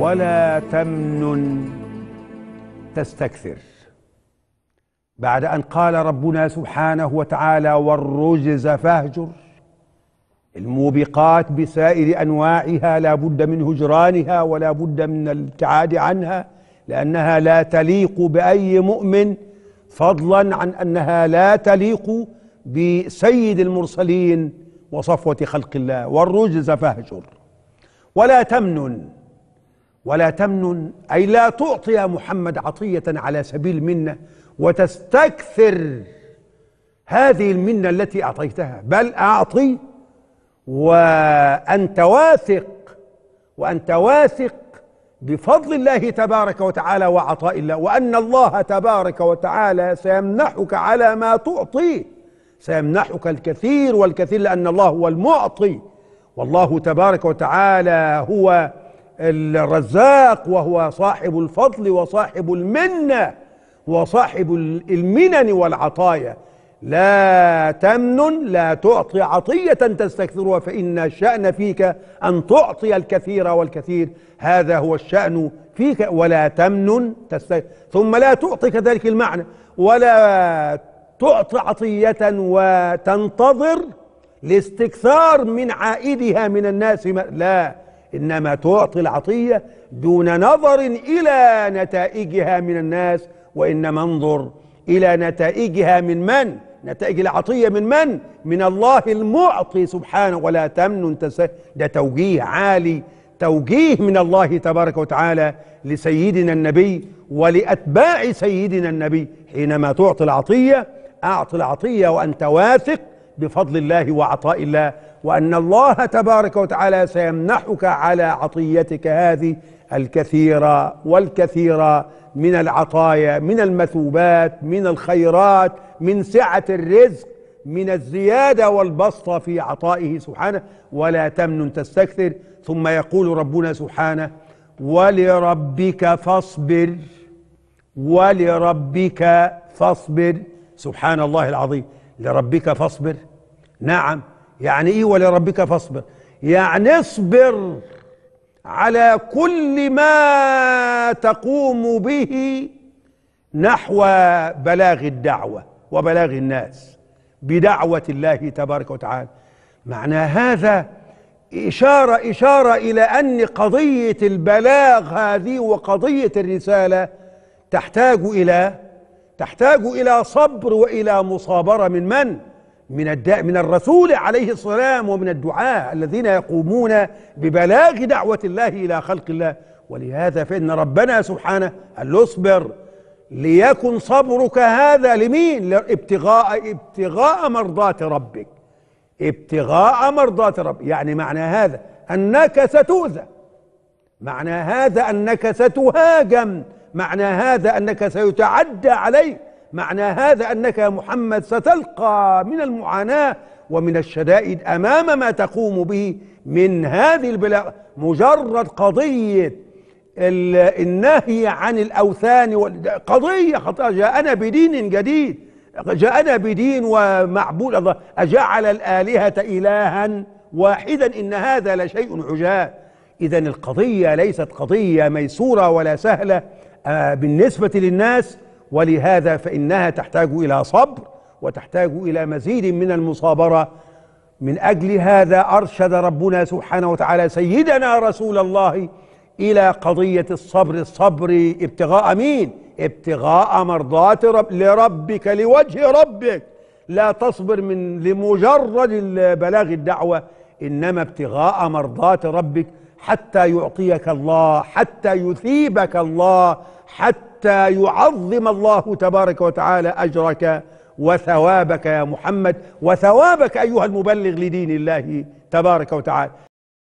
ولا تمنن تستكثر بعد ان قال ربنا سبحانه وتعالى والرجز فاهجر الموبقات بسائر انواعها لا بد من هجرانها ولا بد من الابتعاد عنها لانها لا تليق باي مؤمن فضلا عن انها لا تليق بسيد المرسلين وصفوه خلق الله والرجز فاهجر ولا تمنن ولا تمنن أي لا تعطي يا محمد عطية على سبيل منة وتستكثر هذه المنة التي أعطيتها بل أعطي وأنت واثق وأنت واثق بفضل الله تبارك وتعالى وعطاء الله وأن الله تبارك وتعالى سيمنحك على ما تعطي سيمنحك الكثير والكثير لأن الله هو المعطي والله تبارك وتعالى هو الرزاق وهو صاحب الفضل وصاحب المنة وصاحب المنن والعطايا لا تمن لا تعطي عطية تستكثرها فإن الشأن فيك أن تعطي الكثير والكثير هذا هو الشأن فيك ولا تمن ثم لا تعطي كذلك المعنى ولا تعطي عطية وتنتظر الاستكثار من عائدها من الناس لا إنما تعطي العطية دون نظر إلى نتائجها من الناس وإنما انظر إلى نتائجها من من؟ نتائج العطية من من؟ من الله المعطي سبحانه ولا تمنن تس... ده توجيه عالي توجيه من الله تبارك وتعالى لسيدنا النبي ولأتباع سيدنا النبي حينما تعطي العطية أعطي العطية وأنت واثق بفضل الله وعطاء الله وأن الله تبارك وتعالى سيمنحك على عطيتك هذه الكثيرة والكثيرة من العطايا من المثوبات من الخيرات من سعة الرزق من الزيادة والبسطة في عطائه سبحانه ولا تمنن تستكثر ثم يقول ربنا سبحانه ولربك فاصبر ولربك فاصبر سبحان الله العظيم لربك فاصبر نعم يعني ايه ولربك فاصبر يعني اصبر على كل ما تقوم به نحو بلاغ الدعوه وبلاغ الناس بدعوه الله تبارك وتعالى معنى هذا اشاره اشاره الى ان قضيه البلاغ هذه وقضيه الرساله تحتاج الى تحتاج الى صبر والى مصابره من من؟ من الداء من الرسول عليه السلام ومن الدعاة الذين يقومون ببلاغ دعوة الله إلى خلق الله ولهذا فإن ربنا سبحانه قال له اصبر ليكن صبرك هذا لمين ابتغاء ابتغاء مرضات ربك ابتغاء مرضات ربك يعني معنى هذا أنك ستؤذى معنى هذا أنك ستهاجم معنى هذا أنك سيتعدى عليك معنى هذا أنك يا محمد ستلقى من المعاناة ومن الشدائد أمام ما تقوم به من هذه البلاغ مجرد قضية النهي عن الأوثان قضية خطأ جاءنا بدين جديد جاءنا بدين ومعبود الله أجعل الآلهة إلها واحدا إن هذا لشيء عجاب إذا القضية ليست قضية ميسورة ولا سهلة آه، بالنسبة للناس ولهذا فإنها تحتاج إلى صبر وتحتاج إلى مزيد من المصابرة من أجل هذا أرشد ربنا سبحانه وتعالى سيدنا رسول الله إلى قضية الصبر الصبر ابتغاء مين؟ ابتغاء مرضات رب لربك لوجه ربك لا تصبر من لمجرد بلاغ الدعوة إنما ابتغاء مرضات ربك حتى يعطيك الله حتى يثيبك الله حتى حتى يعظم الله تبارك وتعالى أجرك وثوابك يا محمد وثوابك أيها المبلغ لدين الله تبارك وتعالى